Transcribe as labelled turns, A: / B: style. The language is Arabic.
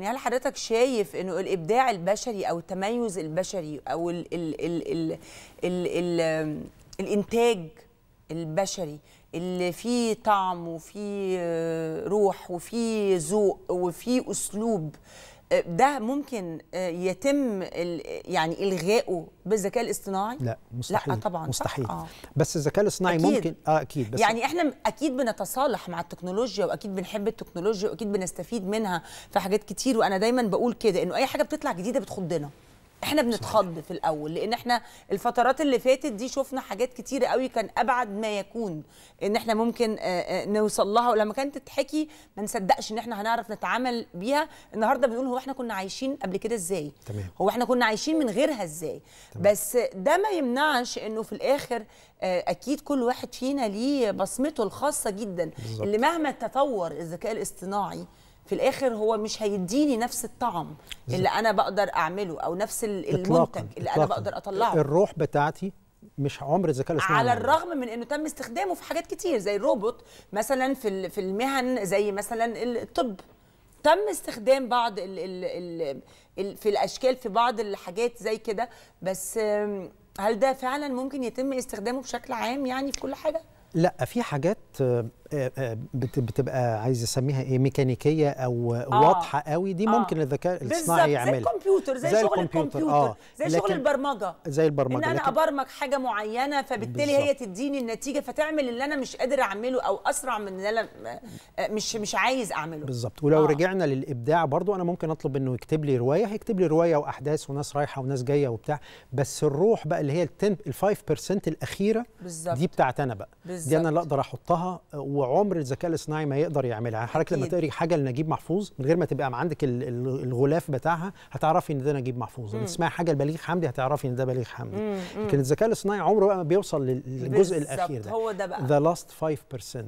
A: يعني هل حضرتك شايف انه الابداع البشري او التميز البشري او الـ الـ الـ الـ الـ الـ الانتاج البشري اللي فيه طعم وفيه آه، روح وفيه ذوق وفيه اسلوب ده ممكن آه، يتم يعني الغائه بالذكاء الاصطناعي لا مستحيل لا طبعا مستحيل آه.
B: بس الذكاء الاصطناعي أكيد. ممكن اه اكيد بس يعني
A: احنا اكيد بنتصالح مع التكنولوجيا واكيد بنحب التكنولوجيا واكيد بنستفيد منها في حاجات كتير وانا دايما بقول كده انه اي حاجه بتطلع جديده بتخضنا احنا بنتخض في الاول لان احنا الفترات اللي فاتت دي شفنا حاجات كتيره قوي كان ابعد ما يكون ان احنا ممكن نوصل لها ولما كانت تتحكي ما نصدقش ان احنا هنعرف نتعامل بيها النهارده بنقول هو احنا كنا عايشين قبل كده ازاي تمام. هو احنا كنا عايشين من غيرها ازاي تمام. بس ده ما يمنعش انه في الاخر اكيد كل واحد فينا ليه بصمته الخاصه جدا بالزبط. اللي مهما تطور الذكاء الاصطناعي في الاخر هو مش هيديني نفس الطعم اللي انا بقدر اعمله او نفس المنتج إطلاقاً. اللي إطلاقاً. انا بقدر اطلعه
B: الروح بتاعتي مش عمر الذكاء الاصطناعي على يعني. الرغم
A: من انه تم استخدامه في حاجات كتير زي الروبوت مثلا في في المهن زي مثلا الطب تم استخدام بعض الـ الـ الـ الـ في الاشكال في بعض الحاجات زي كده بس هل ده فعلا ممكن يتم استخدامه بشكل عام يعني في كل حاجه
B: لا في حاجات آه، آه، بتبقى عايز اسميها ايه ميكانيكيه او آه. واضحه قوي دي آه. ممكن آه. الذكاء الاصطناعي يعملها زي الكمبيوتر زي, زي شغل الكمبيوتر, الكمبيوتر. آه. زي شغل
A: البرمجه
B: زي البرمجه ان انا لكن... ابرمج
A: حاجه معينه فبالتالي بالزبط. هي تديني النتيجه فتعمل اللي انا مش قادر اعمله او اسرع من اللي انا مش مش عايز اعمله
B: بالظبط ولو آه. رجعنا للابداع برضو انا ممكن اطلب انه يكتب لي روايه هيكتب لي روايه واحداث وناس رايحه وناس جايه وبتاع بس الروح بقى اللي هي ال 5% الاخيره بالزبط. دي بتاعت انا بقى بالزبط. دي انا اللي اقدر احطها وعمر الذكاء الاصطناعي ما يقدر يعملها يعني حضرتك لما تقري حاجه لنجيب محفوظ من غير ما تبقى عندك الغلاف بتاعها هتعرفي ان ده نجيب محفوظ لما تسمعي حاجه لبليغ حمدي هتعرفي ان ده بليغ حمدي مم. لكن الذكاء الاصطناعي عمره بقى ما بيوصل للجزء الاخير ده ذا لاست 5%